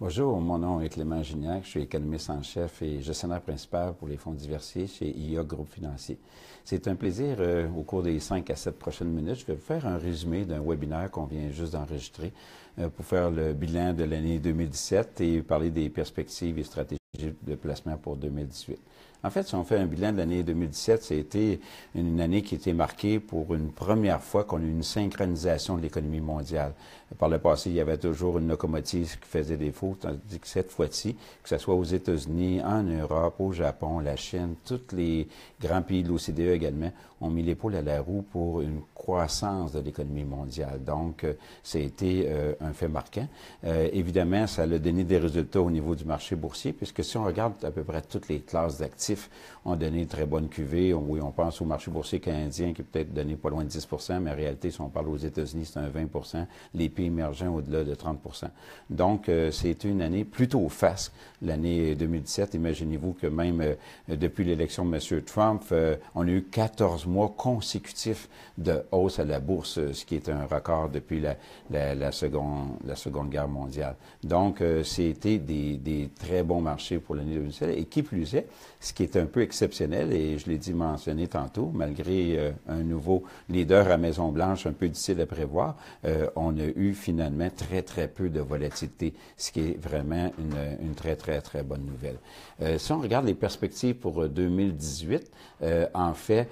Bonjour, mon nom est Clément Gignac, je suis économiste en chef et gestionnaire principal pour les fonds diversifiés chez IA Group Financier. C'est un plaisir, euh, au cours des cinq à sept prochaines minutes, je vais vous faire un résumé d'un webinaire qu'on vient juste d'enregistrer euh, pour faire le bilan de l'année 2017 et parler des perspectives et stratégies de placement pour 2018. En fait, si on fait un bilan de l'année 2017, c'était une année qui était marquée pour une première fois qu'on a eu une synchronisation de l'économie mondiale. Par le passé, il y avait toujours une locomotive qui faisait défaut, tandis que cette fois-ci, que ce soit aux États-Unis, en Europe, au Japon, la Chine, tous les grands pays de l'OCDE également, ont mis l'épaule à la roue pour une croissance de l'économie mondiale. Donc, euh, ça été euh, un fait marquant. Euh, évidemment, ça a donné des résultats au niveau du marché boursier, puisque si on regarde à peu près toutes les classes d'actifs, ont donné de très bonne cuvées. Oui, on pense au marché boursier canadien qui peut-être donné pas loin de 10 mais en réalité, si on parle aux États-Unis, c'est un 20 Les pays émergents au-delà de 30 Donc, euh, c'est une année plutôt faste, l'année 2017. Imaginez-vous que même euh, depuis l'élection de M. Trump, euh, on a eu 14 mois consécutifs de hausse à la bourse, ce qui est un record depuis la, seconde, la seconde, Guerre mondiale. Donc, c'était des, des très bons marchés pour l'année 2017. Et qui plus est, ce qui est un peu exceptionnel, et je l'ai dit mentionné tantôt, malgré euh, un nouveau leader à Maison-Blanche un peu difficile à prévoir, euh, on a eu finalement très, très peu de volatilité, ce qui est vraiment une, une très, très, très bonne nouvelle. Euh, si on regarde les perspectives pour 2018, en fait,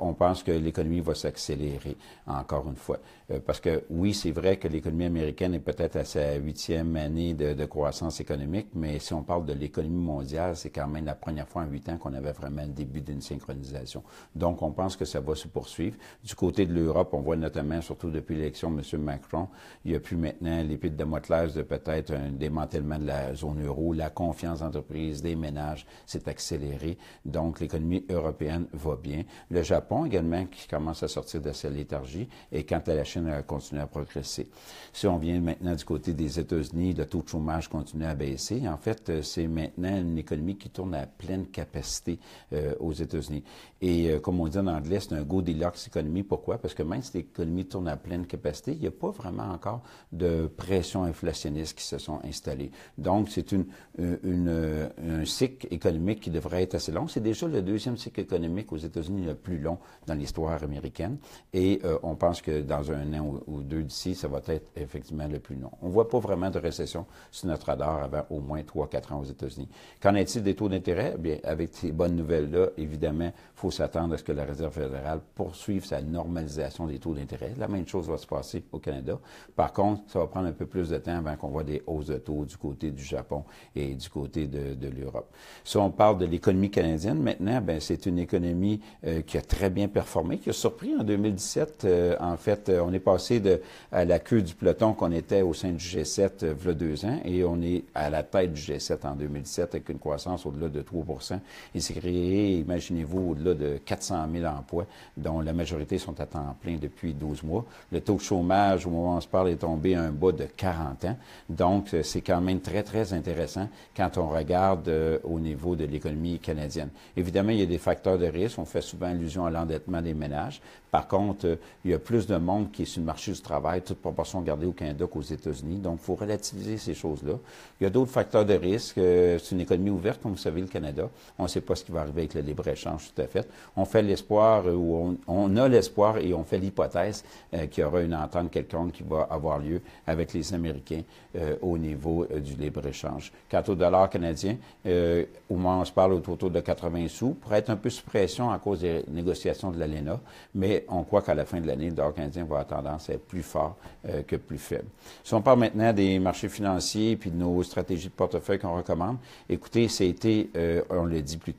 on pense que l'économie va s'accélérer, encore une fois. parce que oui, c'est vrai que l'économie américaine est peut-être à sa huitième année de, de croissance économique, mais si on parle de l'économie mondiale, c'est quand même la première fois en huit qu'on avait vraiment le début d'une synchronisation. Donc, on pense que ça va se poursuivre. Du côté de l'Europe, on voit notamment, surtout depuis l'élection de M. Macron, il n'y a plus maintenant l'épide de Damoclès de peut-être un démantèlement de la zone euro. La confiance d'entreprise, des ménages s'est accélérée. Donc, l'économie européenne va bien. Le Japon également, qui commence à sortir de sa léthargie. Et quant à la Chine, elle continue à progresser. Si on vient maintenant du côté des États-Unis, le taux de chômage continue à baisser. En fait, euh, c'est maintenant une économie qui tourne à pleine capacité euh, aux États-Unis. Et euh, comme on dit en anglais, c'est un go-deluxe économie. Pourquoi? Parce que même si l'économie tourne à pleine capacité, il n'y a pas vraiment encore de pression inflationniste qui se sont installées. Donc, c'est une, euh, une, un cycle économique qui devrait être assez long. C'est déjà le deuxième cycle économique aux États-Unis le plus long dans l'histoire américaine. Et on pense que dans un an ou, deux d'ici, ça va être effectivement le plus long. On ne voit pas vraiment de récession sur notre radar avant au moins trois, quatre ans aux États-Unis. Qu'en est-il des taux d'intérêt? Eh bien, avec ces bonnes nouvelles-là, évidemment, il faut s'attendre à ce que la Réserve fédérale poursuive sa normalisation des taux d'intérêt. La même chose va se passer au Canada. Par contre, ça va prendre un peu plus de temps avant qu'on voit des hausses de taux du côté du Japon et du côté de, l'Europe. Si on parle de l'économie canadienne maintenant, ben c'est une économie euh, qui a très bien performé, qui a surpris en 2017. Euh, en fait, euh, on est passé de, à la queue du peloton qu'on était au sein du G7 il y a deux ans et on est à la tête du G7 en 2017 avec une croissance au-delà de 3 il s'est créé, imaginez-vous, au-delà de 400 000 emplois, dont la majorité sont à temps plein depuis 12 mois. Le taux de chômage, au moment où on se parle, est tombé à un bas de 40 ans. Donc, euh, c'est quand même très, très intéressant quand on regarde euh, au niveau de l'économie canadienne. Évidemment, il y a des facteurs de risque. On fait souvent allusion à l'endettement des ménages. Par contre, euh, il y a plus de monde qui est sur le marché du travail, toute proportion gardée au Canada qu'aux États-Unis. Donc, il faut relativiser ces choses-là. Il y a d'autres facteurs de risque. c'est une économie ouverte, comme vous savez, le Canada. On ne sait pas ce qui va arriver avec le libre-échange tout à fait. On fait l'espoir euh, ou on, a l'espoir et on fait l'hypothèse euh, qu'il y aura une entente quelconque qui va avoir lieu avec les Américains euh, au niveau du libre-échange. Quant au dollar canadien, au moins on se parle autour de 80 sous, pourrait être un peu sous pression à cause des négociations de l'ALENA, mais on croit qu'à la fin de l'année, le dollar canadien va avoir tendance à être plus fort que plus faible. Si on parle maintenant des marchés financiers puis de nos stratégies de portefeuille qu'on recommande, écoutez, c'était, euh, on dit plus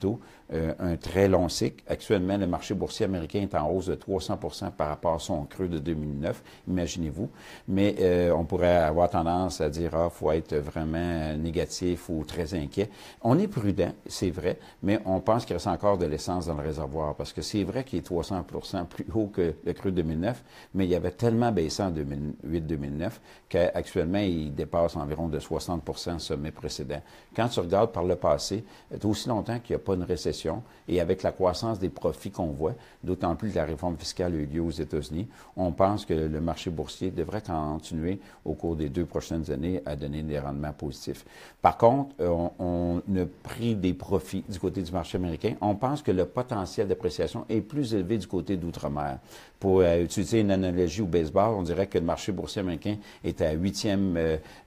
euh, un très long cycle. Actuellement, le marché boursier américain est en hausse de 300 par rapport à son creux de 2009, imaginez-vous. Mais euh, on pourrait avoir tendance à dire, ah, faut être vraiment négatif ou très inquiet. On est prudent, c'est vrai, mais on pense qu'il reste encore de l'essence dans le réservoir parce que c'est vrai qu'il est 300 plus haut que le creux de 2009, mais il y avait tellement baissé en 2008-2009 qu'actuellement, il dépasse environ de 60 sommet précédent. Quand tu regardes par le passé, euh, aussi longtemps qu'il n'y a pas une récession. Et avec la croissance des profits qu'on voit, d'autant plus que la réforme fiscale a eu lieu aux États-Unis, on pense que le marché boursier devrait continuer au cours des deux prochaines années à donner des rendements positifs. Par contre, euh, on, a pris des profits du côté du marché américain. On pense que le potentiel d'appréciation est plus élevé du côté d'outre-mer. Pour euh, utiliser une analogie au baseball, on dirait que le marché boursier américain est à huitième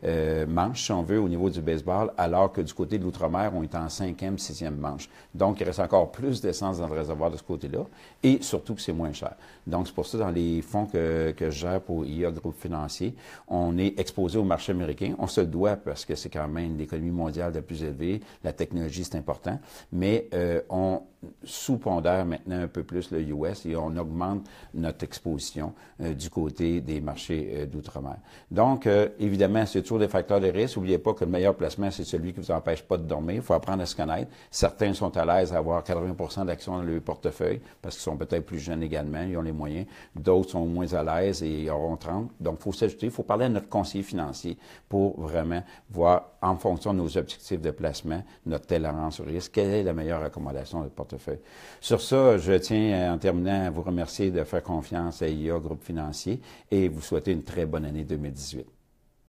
euh, manche, si on veut, au niveau du baseball, alors que du côté de l'outre-mer, on est en cinquième, sixième manche. Donc, il reste encore plus d'essence dans le réservoir de ce côté-là et surtout que c'est moins cher. Donc, c'est pour ça, dans les fonds que, que je gère pour IA Groupe Financier, on est exposé au marché américain. On se doit parce que c'est quand même l'économie mondiale la plus élevée. La technologie, c'est important. Mais euh, on sous-pondère maintenant un peu plus le US et on augmente notre exposition euh, du côté des marchés euh, d'outre-mer. Donc, euh, évidemment, c'est toujours des facteurs de risque. N'oubliez pas que le meilleur placement, c'est celui qui vous empêche pas de dormir. Il faut apprendre à se connaître. Certains sont à l'aise à avoir 80 d'actions dans le portefeuille parce qu'ils sont peut-être plus jeunes également, ils ont les moyens. D'autres sont moins à l'aise et auront 30. Donc, il faut s'ajouter, il faut parler à notre conseiller financier pour vraiment voir, en fonction de nos objectifs de placement, notre tolérance au risque, quelle est la meilleure recommandation de portefeuille. Sur ça, je tiens, euh, en terminant, à vous remercier de faire confiance à IA Groupe Financier et vous souhaiter une très bonne année 2018.